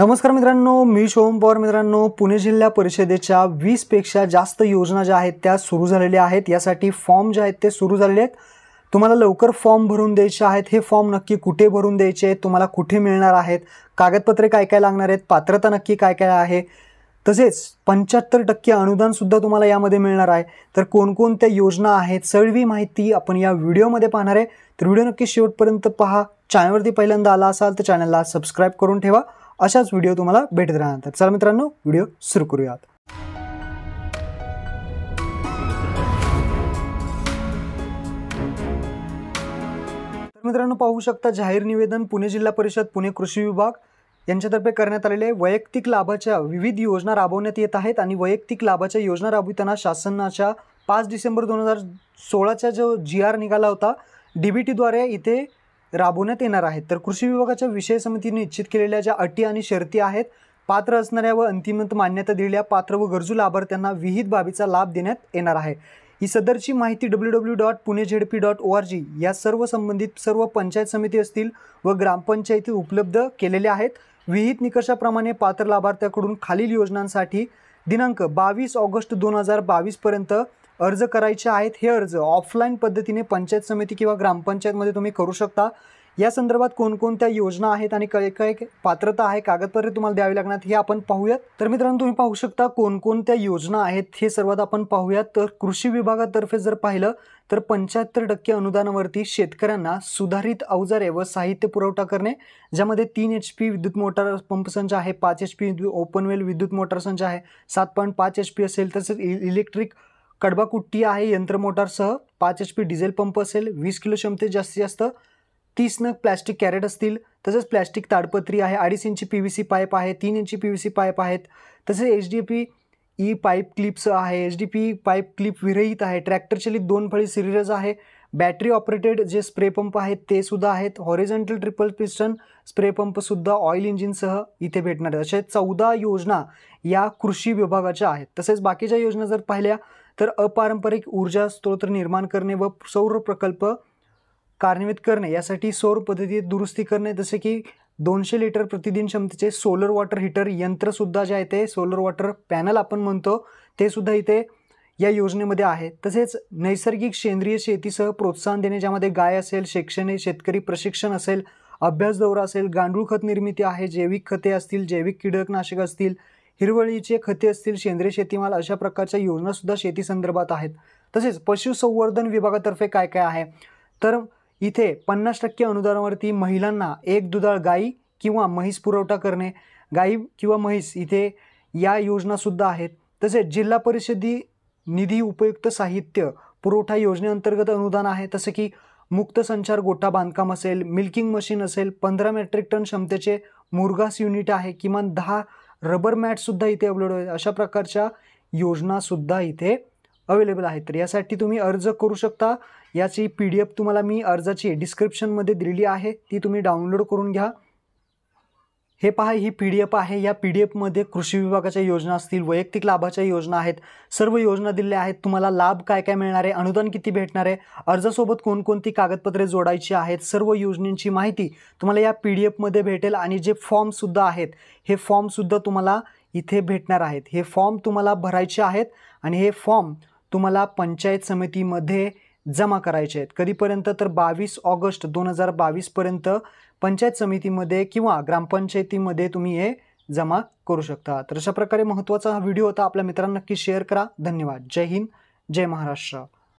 नमस्कार मित्रांनो मी शोम पवार मित्रांनो पुणे जिल्हा परिषदेच्या वीसपेक्षा जास्त योजना ज्या आहेत त्या सुरू झालेल्या आहेत यासाठी फॉर्म जे आहेत ते सुरू झालेले आहेत तुम्हाला लवकर फॉर्म भरून द्यायचे आहेत हे फॉर्म नक्की कुठे भरून द्यायचे आहेत तुम्हाला कुठे मिळणार आहेत कागदपत्रे काय काय लागणार आहेत पात्रता नक्की काय काय आहे तसेच पंच्याहत्तर टक्के अनुदानसुद्धा तुम्हाला यामध्ये मिळणार आहे तर कोणकोणत्या योजना आहेत सर्वी माहिती आपण या व्हिडिओमध्ये पाहणार आहे तर व्हिडिओ नक्की शेवटपर्यंत पहा चॅनलवरती पहिल्यांदा आला असाल तर चॅनलला सबस्क्राईब करून ठेवा अशाच व्हिडिओ तुम्हाला भेटत राहणार चला मित्रांनो व्हिडिओ सुरू करूयात मित्रांनो पाहू शकता जाहीर निवेदन पुणे जिल्हा परिषद पुणे कृषी विभाग यांच्यातर्फे करण्यात आलेले वैयक्तिक लाभाच्या विविध योजना राबवण्यात येत आहेत आणि वैयक्तिक लाभाच्या योजना राबविताना शासनाच्या पाच डिसेंबर दोन हजार सोळाचा जो जी आर निघाला होता टीद्वारे इथे राबवण्यात येणार आहेत तर कृषी विभागाच्या विषय समितीने निश्चित केलेल्या ज्या अटी आणि शर्ती आहेत पात्र असणाऱ्या व अंतिमंत मान्यता दिलेल्या पात्र व गरजू लाभार्थ्यांना विहित बाबीचा लाभ देण्यात येणार आहे ही सदरची माहिती W W dot Pune Z P dot O R G या सर्व संबंधित सर्व पंचायत समिती असतील व ग्रामपंचायती उपलब्ध केलेल्या आहेत विहित निकषाप्रमाणे पात्र लाभार्थ्याकडून खालील योजनांसाठी दिनांक बावीस ऑगस्ट दोन हजार बावीसपर्यंत अर्ज करायचे आहेत हे अर्ज ऑफलाईन पद्धतीने पंचायत समिती किंवा ग्रामपंचायतमध्ये तुम्ही करू शकता या संदर्भात कोणकोणत्या योजना आहेत आणि काय काय पात्रता आहे कागदपत्रे तुम्हाला द्यावी लागणार हे आपण पाहूयात तर मित्रांनो तुम्ही पाहू शकता कोणकोणत्या योजना आहेत हे सर्वात आपण पाहूयात तर कृषी विभागातर्फे जर पाहिलं तर पंच्याहत्तर टक्के अनुदानावरती शेतकऱ्यांना सुधारित अवजारे व साहित्य पुरवठा करणे ज्यामध्ये तीन एच पी विद्युत मोटार पंप संच आहे पाच एच पी ओपनवेल विद्युत मोटार संच आहे सात पॉईंट पाच एच पी असेल तसेच इलेक्ट्रिक कडबा कुट्टी आहे यंत्र मोटारसह पाच एच पी डिझेल पंप असेल वीस किलो क्षमते जास्तीत जास्त तीस नग प्लॅस्टिक कॅरेट असतील तसेच प्लॅस्टिक ताडपत्री आहे अडीच इंची पी व्ही सी पाईप आहे तीन इंची पी व्ही सी पाईप आहेत तसेच H D P E pipe clips आहे H D P pipe clip विरहित आहे ट्रॅक्टर चलित दोन फळी सिरिरज आहे बॅटरी ऑपरेटेड जे स्प्रे पंप आहेत ते सुद्धा आहेत हॉरिझॉन्टल ट्रिपल पिस्टन स्प्रे पंपसुद्धा ऑइल इंजिनसह इथे भेटणार आहेत अशा चौदा योजना या कृषी विभागाच्या आहेत तसेच बाकीच्या योजना जर पाहिल्या तर अपारंपरिक ऊर्जा स्त्रोत निर्माण करणे व सौर प्रकल्प कार्यान्वित करणे यासाठी सौर पद्धतीत दुरुस्ती करणे जसे की दोनशे लिटर प्रतिदिन क्षमतेचे सोलर वॉटर हीटर यंत्रसुद्धा जे आहे ते सोलर वॉटर पॅनल आपण म्हणतो ते सुद्धा इथे या योजनेमध्ये आहे तसेच नैसर्गिक सेंद्रिय शेतीसह प्रोत्साहन देणे ज्यामध्ये गाय असेल शैक्षणिक शेतकरी प्रशिक्षण असेल अभ्यास दौरा असेल गांडूळ खत निर्मिती आहे जैविक खते असतील जैविक कीटकनाशक असतील हिरवळीचे खते असतील सेंद्रिय शेतीमाल अशा प्रकारच्या योजनासुद्धा शेती संदर्भात आहेत तसेच पशुसंवर्धन विभागातर्फे काय काय आहे तर इथे पन्नास टक्के अनुदानावरती महिलांना एक दुधाळ गाई किंवा म्हैस पुरवठा करणे गाई किंवा म्हैस इथे या योजनासुद्धा आहेत तसेच जिल्हा परिषदी निधी उपयुक्त साहित्य पुरवठा योजनेअंतर्गत अनुदान आहे तसं की मुक्त संचार गोठा बांधकाम असेल मिल्किंग मशीन असेल पंधरा मेट्रिक टन क्षमतेचे मुरगास युनिट आहे किमान दहा रबर मॅटसुद्धा इथे अवेलेबल आहेत अशा प्रकारच्या योजनासुद्धा इथे अवेलेबल आहेत तर यासाठी तुम्ही अर्ज करू शकता याची पी डी एफ तुम्हाला मी अर्जाची डिस्क्रिप्शनमध्ये दिलेली आहे ती तुम्ही डाउनलोड करून घ्या हे पहा ही पी डी एफ आहे या पी डी एफमध्ये कृषी विभागाच्या योजना असतील वैयक्तिक लाभाच्या योजना आहेत सर्व योजना दिल्या आहेत तुम्हाला लाभ काय काय मिळणार आहे अनुदान किती भेटणार आहे अर्जासोबत कोणकोणती कागदपत्रे जोडायची आहेत सर्व योजनेंची माहिती तुम्हाला या पी डी एफमध्ये भेटेल आणि जे फॉर्मसुद्धा आहेत हे फॉर्मसुद्धा तुम्हाला इथे भेटणार आहेत हे फॉर्म तुम्हाला भरायचे आहेत आणि हे फॉर्म तुम्हाला पंचायत समितीमध्ये जमा करायचे आहेत कधीपर्यंत तर बावीस ऑगस्ट दोन हजार बावीसपर्यंत पंचायत समितीमध्ये किंवा ग्रामपंचायतीमध्ये तुम्ही हे जमा करू शकता तर अशा प्रकारे महत्त्वाचा हा व्हिडिओ होता आपल्या मित्रांना नक्की शेअर करा धन्यवाद जय हिंद जय महाराष्ट्र